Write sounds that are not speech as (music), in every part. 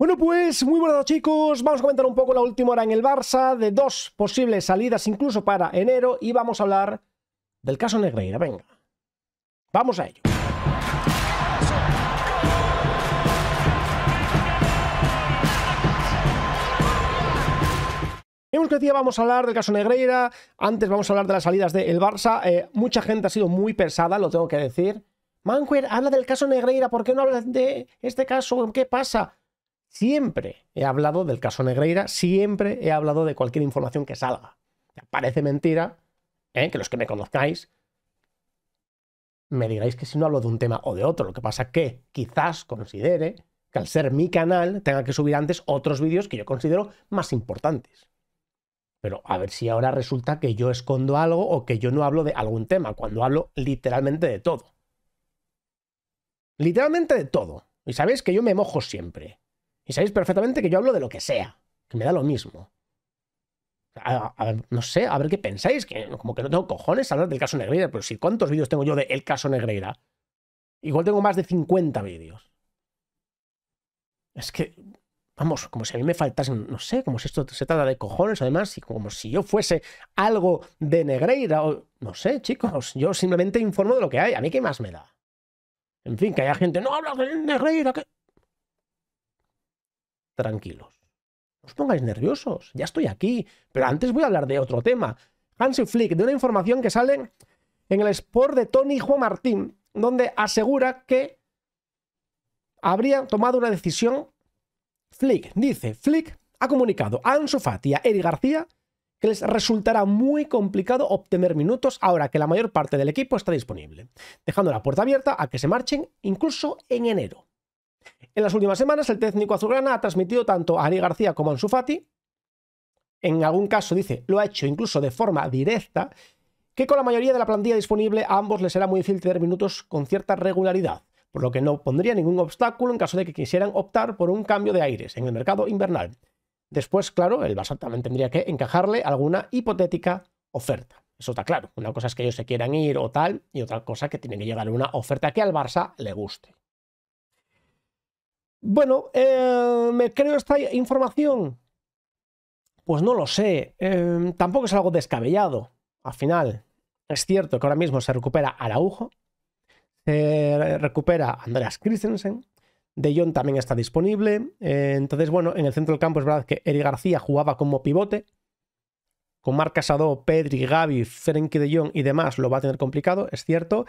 Bueno, pues muy buenas chicos, vamos a comentar un poco la última hora en el Barça, de dos posibles salidas incluso para enero y vamos a hablar del caso Negreira, venga, vamos a ello. Vemos que vamos a hablar del caso Negreira, antes vamos a hablar de las salidas del Barça, eh, mucha gente ha sido muy pesada, lo tengo que decir. Manquer, habla del caso Negreira, ¿por qué no habla de este caso? ¿Qué pasa? Siempre he hablado del caso Negreira, siempre he hablado de cualquier información que salga. Parece mentira ¿eh? que los que me conozcáis me digáis que si no hablo de un tema o de otro. Lo que pasa que quizás considere que al ser mi canal tenga que subir antes otros vídeos que yo considero más importantes. Pero a ver si ahora resulta que yo escondo algo o que yo no hablo de algún tema, cuando hablo literalmente de todo. Literalmente de todo. Y sabéis que yo me mojo siempre. Y sabéis perfectamente que yo hablo de lo que sea, que me da lo mismo. A, no sé, a ver qué pensáis, que como que no tengo cojones hablar del caso Negreira, pero si cuántos vídeos tengo yo de el caso Negreira. Igual tengo más de 50 vídeos. Es que, vamos, como si a mí me faltasen, no sé, como si esto se trata de cojones, además, y como si yo fuese algo de Negreira, o no sé, chicos, yo simplemente informo de lo que hay, a mí qué más me da. En fin, que haya gente, no hablas de Negreira, que tranquilos. No os pongáis nerviosos, ya estoy aquí, pero antes voy a hablar de otro tema. Hansi Flick, de una información que sale en el Sport de Tony Juan Martín, donde asegura que habría tomado una decisión Flick. Dice, Flick ha comunicado a Ansu Fati y a García que les resultará muy complicado obtener minutos ahora que la mayor parte del equipo está disponible, dejando la puerta abierta a que se marchen incluso en enero. En las últimas semanas, el técnico azulgrana ha transmitido tanto a Ari García como a Ansu en algún caso dice, lo ha hecho incluso de forma directa, que con la mayoría de la plantilla disponible a ambos les será muy difícil tener minutos con cierta regularidad, por lo que no pondría ningún obstáculo en caso de que quisieran optar por un cambio de aires en el mercado invernal. Después, claro, el Barça también tendría que encajarle alguna hipotética oferta. Eso está claro. Una cosa es que ellos se quieran ir o tal, y otra cosa que tiene que llegar una oferta que al Barça le guste. Bueno, eh, ¿me creo esta información? Pues no lo sé. Eh, tampoco es algo descabellado. Al final, es cierto que ahora mismo se recupera Araujo, se recupera Andreas Christensen, De Jong también está disponible. Eh, entonces, bueno, en el centro del campo es verdad que Eric García jugaba como pivote. Con Marc Casado, Pedri, Gaby, Frenkie de Jong y demás lo va a tener complicado, es cierto.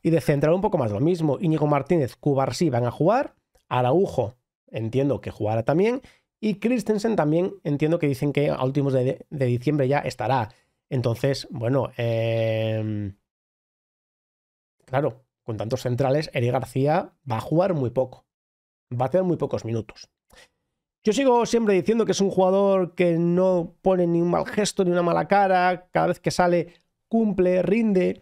Y de central un poco más lo mismo. Íñigo Martínez, Cubarsí van a jugar. Araujo entiendo que jugará también. Y Christensen también entiendo que dicen que a últimos de, diciembre ya estará. Entonces, bueno, em, claro, con tantos centrales, Eri García va a jugar muy poco. Va a tener muy pocos minutos. Yo sigo siempre diciendo que es un jugador que no pone ni un mal gesto ni una mala cara. Cada vez que sale, cumple, rinde.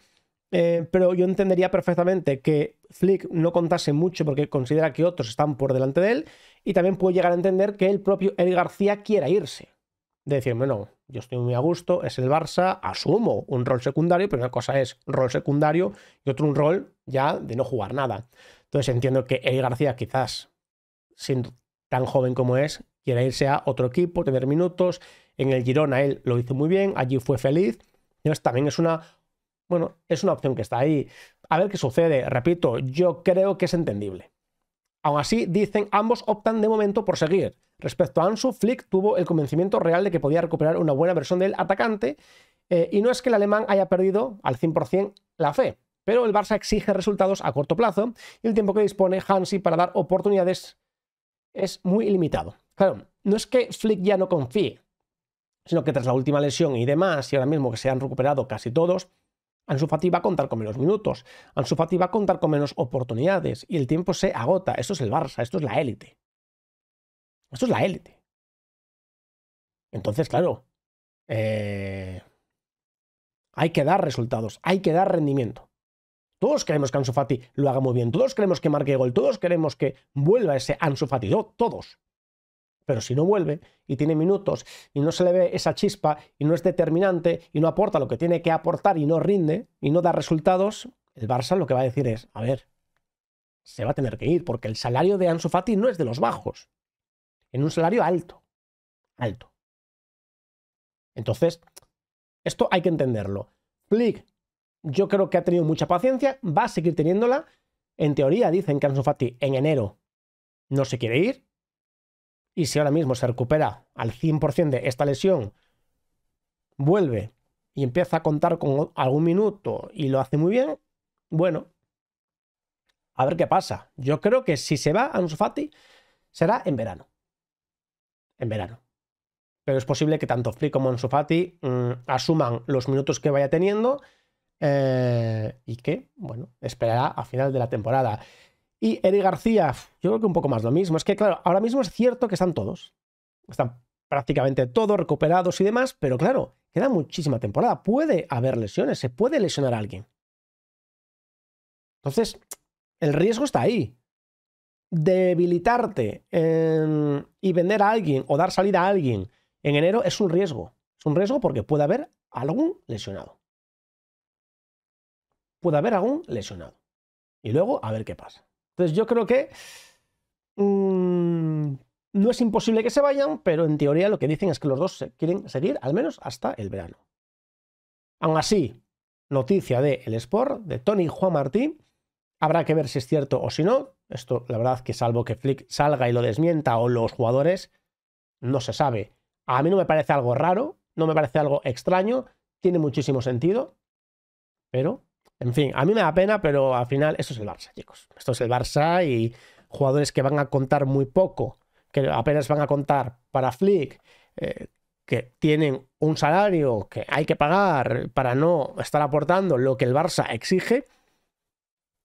Eh, pero yo entendería perfectamente que Flick no contase mucho porque considera que otros están por delante de él y también puede llegar a entender que el propio Eric García quiera irse. De decir, bueno, yo estoy muy a gusto, es el Barça, asumo un rol secundario, pero una cosa es rol secundario y otro un rol ya de no jugar nada. Entonces entiendo que El García quizás, siendo tan joven como es, quiera irse a otro equipo, tener minutos. En el Girona él lo hizo muy bien, allí fue feliz. Entonces también es una, bueno, es una opción que está ahí. A ver qué sucede. Repito, yo creo que es entendible. Aún así, dicen, ambos optan de momento por seguir. Respecto a Ansu, Flick tuvo el convencimiento real de que podía recuperar una buena versión del atacante, eh, y no es que el alemán haya perdido al 100% la fe, pero el Barça exige resultados a corto plazo y el tiempo que dispone Hansi para dar oportunidades es muy limitado. Claro, no es que Flick ya no confíe, sino que tras la última lesión y demás, y ahora mismo que se han recuperado casi todos, Ansu Fati va a contar con menos minutos, Ansu Fati va a contar con menos oportunidades y el tiempo se agota. Esto es el Barça, esto es la élite. Esto es la élite. Entonces, claro, eh, hay que dar resultados, hay que dar rendimiento. Todos queremos que Ansu Fati lo haga muy bien, todos queremos que marque gol, todos queremos que vuelva ese Ansu Fati, todos. Pero si no vuelve y tiene minutos y no se le ve esa chispa y no es determinante y no aporta lo que tiene que aportar y no rinde y no da resultados, el Barça lo que va a decir es, a ver, se va a tener que ir porque el salario de Ansu Fati no es de los bajos, en un salario alto, alto. Entonces, esto hay que entenderlo. Flick, yo creo que ha tenido mucha paciencia, va a seguir teniéndola. En teoría dicen que Ansu Fati en enero no se quiere ir, y si ahora mismo se recupera al 100% de esta lesión, vuelve y empieza a contar con algún minuto y lo hace muy bien, bueno, a ver qué pasa. Yo creo que si se va a Fati será en verano. En verano. Pero es posible que tanto Free como Ansu mm, asuman los minutos que vaya teniendo eh, y que, bueno, esperará a final de la temporada. Y Eric García, yo creo que un poco más lo mismo. Es que, claro, ahora mismo es cierto que están todos. Están prácticamente todos recuperados y demás, pero claro, queda muchísima temporada. Puede haber lesiones, se puede lesionar a alguien. Entonces, el riesgo está ahí. Debilitarte em, y vender a alguien o dar salida a alguien en enero es un riesgo. Es un riesgo porque puede haber algún lesionado. Puede haber algún lesionado. Y luego a ver qué pasa. Entonces yo creo que mm, no es imposible que se vayan, pero en teoría lo que dicen es que los dos quieren seguir al menos hasta el verano. Aún así, noticia de El Sport, de Tony Juan Martí. Habrá que ver si es cierto o si no. Esto, la verdad, que salvo que Flick salga y lo desmienta o los jugadores, no se sabe. A mí no me parece algo raro, no me parece algo extraño, tiene muchísimo sentido, pero en fin, a mí me da pena, pero al final esto es el Barça, chicos. Esto es el Barça y jugadores que van a contar muy poco, que apenas van a contar para Flick, eh, que tienen un salario que hay que pagar para no estar aportando lo que el Barça exige.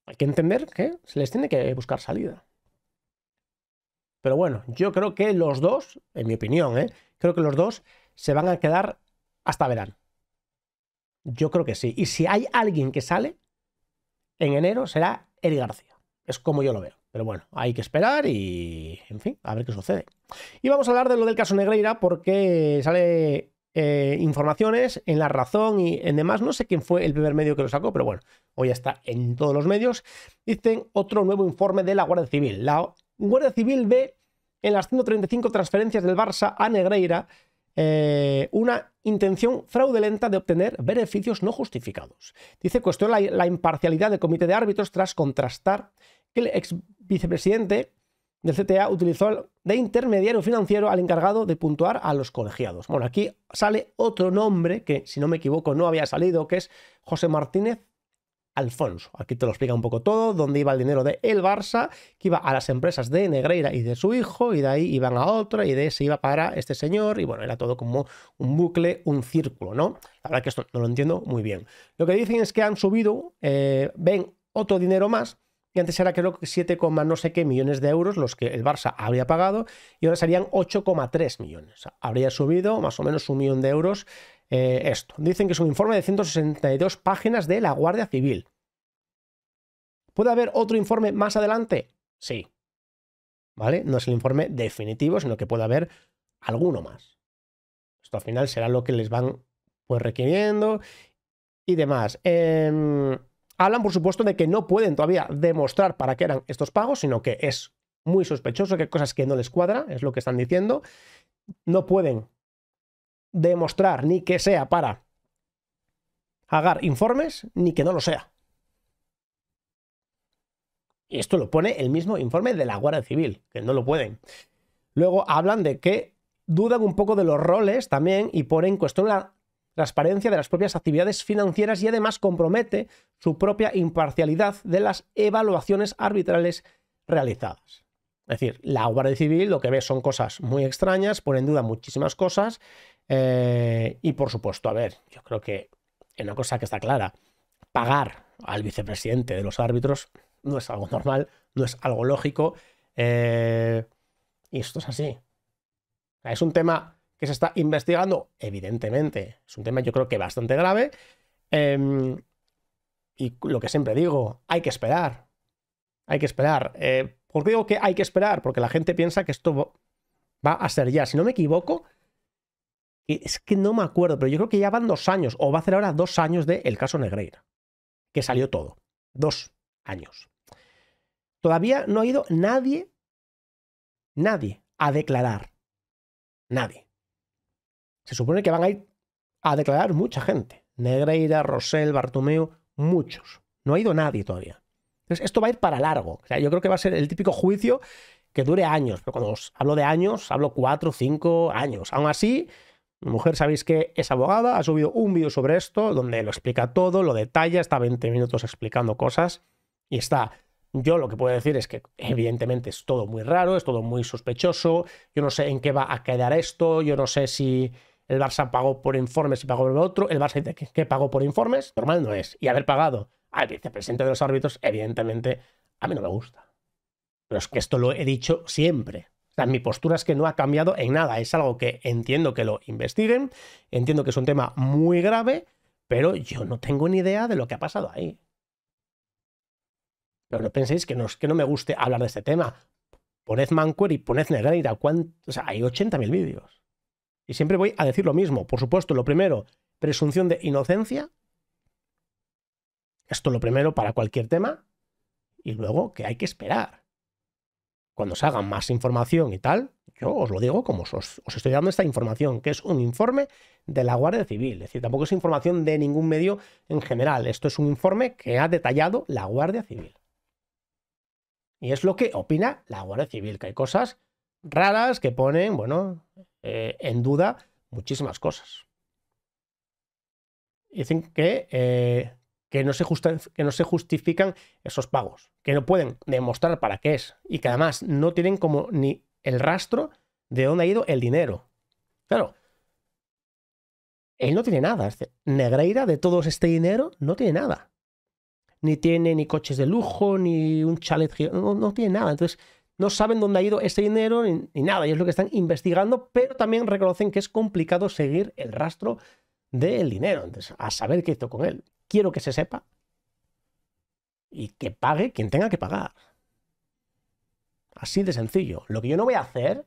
Hay que entender que se les tiene que buscar salida. Pero bueno, yo creo que los dos, en mi opinión, eh, creo que los dos se van a quedar hasta verano. Yo creo que sí. Y si hay alguien que sale en enero será Eric García. Es como yo lo veo. Pero bueno, hay que esperar y, en fin, a ver qué sucede. Y vamos a hablar de lo del caso Negreira porque sale eh, informaciones en La Razón y en demás. No sé quién fue el primer medio que lo sacó, pero bueno, hoy está en todos los medios. Dicen otro nuevo informe de la Guardia Civil. La Guardia Civil ve en las 135 transferencias del Barça a Negreira eh, una intención fraudulenta de obtener beneficios no justificados. Dice, cuestión la imparcialidad del comité de árbitros tras contrastar que el ex vicepresidente del CTA utilizó de intermediario financiero al encargado de puntuar a los colegiados. Bueno, aquí sale otro nombre que, si no me equivoco, no había salido, que es José Martínez Alfonso. Aquí te lo explica un poco todo, dónde iba el dinero de el Barça, que iba a las empresas de Negreira y de su hijo, y de ahí iban a otra, y de ese iba para este señor, y bueno, era todo como un bucle, un círculo, ¿no? La verdad que esto no lo entiendo muy bien. Lo que dicen es que han subido, eh, ven otro dinero más, y antes era creo que 7, no sé qué millones de euros los que el Barça habría pagado y ahora serían 8,3 millones. habría subido más o menos un millón de euros eh, esto. Dicen que es un informe de 162 páginas de la Guardia Civil. ¿Puede haber otro informe más adelante? Sí. ¿Vale? No es el informe definitivo, sino que puede haber alguno más. Esto al final será lo que les van pues, requiriendo y demás. Em, hablan, por supuesto, de que no pueden todavía demostrar para qué eran estos pagos, sino que es muy sospechoso que hay cosas que no les cuadra, es lo que están diciendo. No pueden demostrar, ni que sea para agar informes, ni que no lo sea. Y esto lo pone el mismo informe de la Guardia Civil, que no lo pueden. Luego hablan de que dudan un poco de los roles también y ponen en cuestión la transparencia de las propias actividades financieras y además compromete su propia imparcialidad de las evaluaciones arbitrales realizadas. Es decir, la Guardia Civil lo que ve son cosas muy extrañas, pone en duda muchísimas cosas eh, y por supuesto, a ver, yo creo que en una cosa que está clara, pagar al vicepresidente de los árbitros no es algo normal, no es algo lógico. Eh, y esto es así. Es un tema que se está investigando, evidentemente. Es un tema yo creo que bastante grave. Em, y lo que siempre digo, hay que esperar. Hay que esperar. Eh, ¿Por qué digo que hay que esperar? Porque la gente piensa que esto va a ser ya. Si no me equivoco, es que no me acuerdo, pero yo creo que ya van dos años, o va a ser ahora dos años del caso Negreira, que salió todo. Dos años. Todavía no ha ido nadie, nadie, a declarar. Nadie. Se supone que van a ir a declarar mucha gente. Negreira, Rosell, Bartomeu, muchos. No ha ido nadie todavía. Entonces, esto va a ir para largo. O sea, yo creo que va a ser el típico juicio que dure años. Pero cuando hablo de años, hablo cuatro, cinco años. Aún así, mi mujer, sabéis que es abogada, ha subido un vídeo sobre esto donde lo explica todo, lo detalla, está 20 minutos explicando cosas y está. Yo lo que puedo decir es que evidentemente es todo muy raro, es todo muy sospechoso, yo no sé en qué va a quedar esto, yo no sé si el Barça pagó por informes y pagó por otro, el Barça dice que pagó por informes, normal no es, y haber pagado al vicepresidente de los árbitros, evidentemente a mí no me gusta. Pero es que esto lo he dicho siempre, sea, mi postura es que no ha cambiado en nada. Es algo que entiendo que lo investiguen, entiendo que es un tema muy grave, pero yo no tengo ni idea de lo que ha pasado ahí. Pero no penséis que no, que no me guste hablar de este tema. Poned Manquer y poned Negreira. O sea, hay 80.000 vídeos. Y siempre voy a decir lo mismo. Por supuesto, lo primero, presunción de inocencia. Esto lo primero para cualquier tema. Y luego que hay que esperar cuando se haga más información y tal, yo os lo digo como os, estoy dando esta información, que es un informe de la Guardia Civil. Es decir, tampoco es información de ningún medio en general. Esto es un informe que ha detallado la Guardia Civil. Y es lo que opina la Guardia Civil, que hay cosas raras que ponen, bueno, eh, en duda muchísimas cosas. Dicen que eh, que no, se justifican esos pagos, que no pueden demostrar para qué es y que además no tienen como ni el rastro de dónde ha ido el dinero. Claro, él no tiene nada. Este, Negreira de todo este dinero no tiene nada. Ni tiene ni coches de lujo, ni un chalet, no, tiene nada. Entonces, no saben dónde ha ido ese dinero ni, ni, nada, y es lo que están investigando, pero también reconocen que es complicado seguir el rastro del dinero, entonces, a saber qué hizo con él quiero que se sepa y que pague quien tenga que pagar. Así de sencillo. Lo que yo no voy a hacer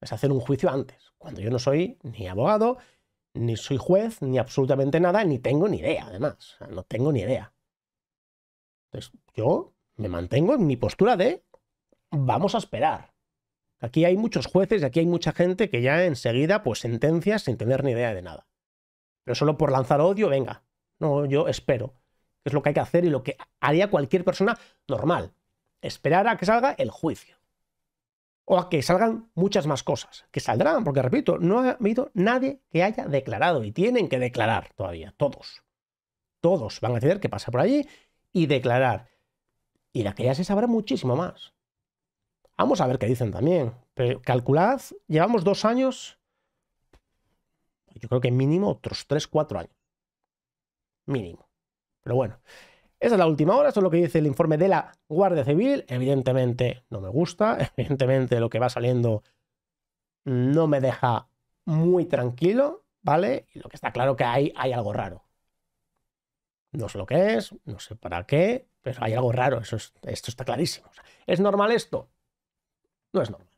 es hacer un juicio antes, cuando yo no soy ni abogado, ni soy juez, ni absolutamente nada, ni tengo ni idea, además. no tengo ni idea. Entonces, yo me mantengo en mi postura de vamos a esperar. Aquí hay muchos jueces y aquí hay mucha gente que ya enseguida pues sentencias sin tener ni idea de nada. Pero solo por lanzar odio, venga, no, yo espero. Es lo que hay que hacer y lo que haría cualquier persona normal. Esperar a que salga el juicio. O a que salgan muchas más cosas. Que saldrán, porque repito, no ha habido nadie que haya declarado y tienen que declarar todavía, todos. Todos van a tener que pasar por allí y declarar. Y de aquella se sabrá muchísimo más. Vamos a ver qué dicen también. Pero calculad, llevamos dos años yo creo que mínimo otros tres, cuatro años mínimo. Pero bueno, esa es la última hora, eso es lo que dice el informe de la Guardia Civil. Evidentemente no me gusta, (laughs) evidentemente lo que va saliendo no me deja muy tranquilo, ¿vale? Y lo que está claro que hay, hay algo raro. No sé lo que es, no sé para qué, pero hay algo raro, eso esto está clarísimo. ¿Es normal esto? No es normal.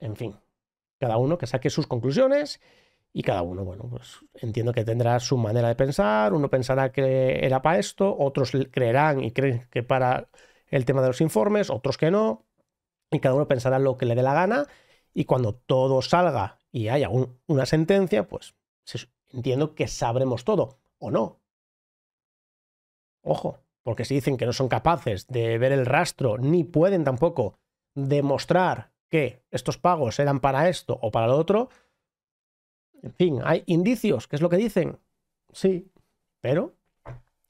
En fin, cada uno que saque sus conclusiones y cada uno, bueno, pues entiendo que tendrá su manera de pensar, uno pensará que era para esto, otros creerán y creen que para el tema de los informes, otros que no, y cada uno pensará lo que le dé la gana, y cuando todo salga y haya una sentencia, pues entiendo que sabremos todo, o no. Ojo, porque si dicen que no son capaces de ver el rastro, ni pueden tampoco demostrar que estos pagos eran para esto o para lo otro, en fin, hay indicios, que es lo que dicen. Sí, pero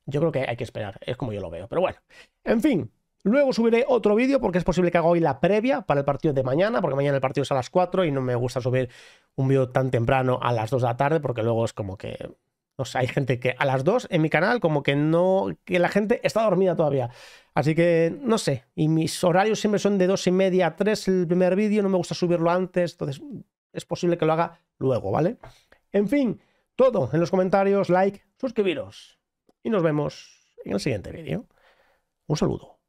yo creo que hay que esperar, es como yo lo veo. Pero bueno, en fin, Luego subiré otro vídeo porque es posible que haga hoy la previa para el partido de mañana, porque mañana el partido es a las 4 y no me gusta subir un vídeo tan temprano a las 2 de la tarde porque luego es como que... No sé, hay gente que a las 2 en mi canal como que no... que la gente está dormida todavía. Así que no sé. Y mis horarios siempre son de 2 y media a 3 el primer vídeo, no me gusta subirlo antes, entonces es posible que lo haga luego, ¿vale? En fin, todo en los comentarios, like, suscribiros. Y nos vemos en el siguiente vídeo. Un saludo.